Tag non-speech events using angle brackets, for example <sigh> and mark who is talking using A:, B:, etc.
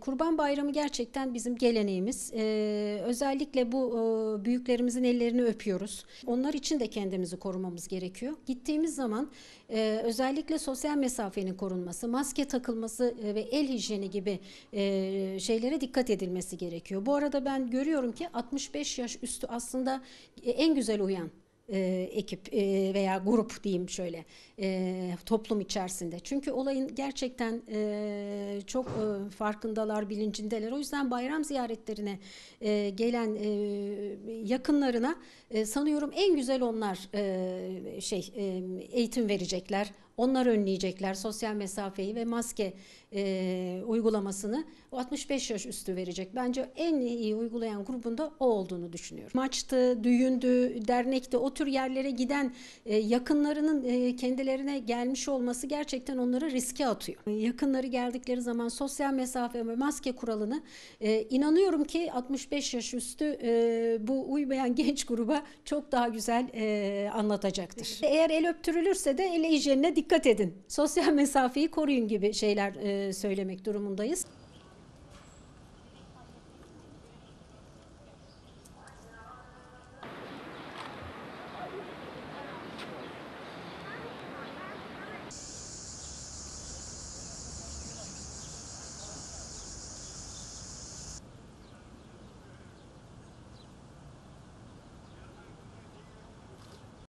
A: Kurban Bayramı gerçekten bizim geleneğimiz. Ee, özellikle bu e, büyüklerimizin ellerini öpüyoruz. Onlar için de kendimizi korumamız gerekiyor. Gittiğimiz zaman e, özellikle sosyal mesafenin korunması, maske takılması e, ve el hijyeni gibi e, şeylere dikkat edilmesi gerekiyor. Bu arada ben görüyorum ki 65 yaş üstü aslında e, en güzel uyan e, ekip e, veya grup diyeyim şöyle e, toplum içerisinde. Çünkü olayın gerçekten e, çok e, farkındalar, bilincindeler. O yüzden bayram ziyaretlerine e, gelen e, yakınlarına e, sanıyorum en güzel onlar e, şey e, eğitim verecekler onlar önleyecekler sosyal mesafeyi ve maske e, uygulamasını 65 yaş üstü verecek. Bence en iyi uygulayan grubunda o olduğunu düşünüyorum. Maçtı, düğündü, dernekte o tür yerlere giden e, yakınlarının e, kendilerine gelmiş olması gerçekten onları riske atıyor. Yakınları geldikleri zaman sosyal mesafe ve maske kuralını e, inanıyorum ki 65 yaş üstü e, bu uymayan <laughs> genç gruba çok daha güzel e, anlatacaktır. Eğer el öptürülürse de ele hijyenine dikkat dikkat edin, sosyal mesafeyi koruyun gibi şeyler e, söylemek durumundayız.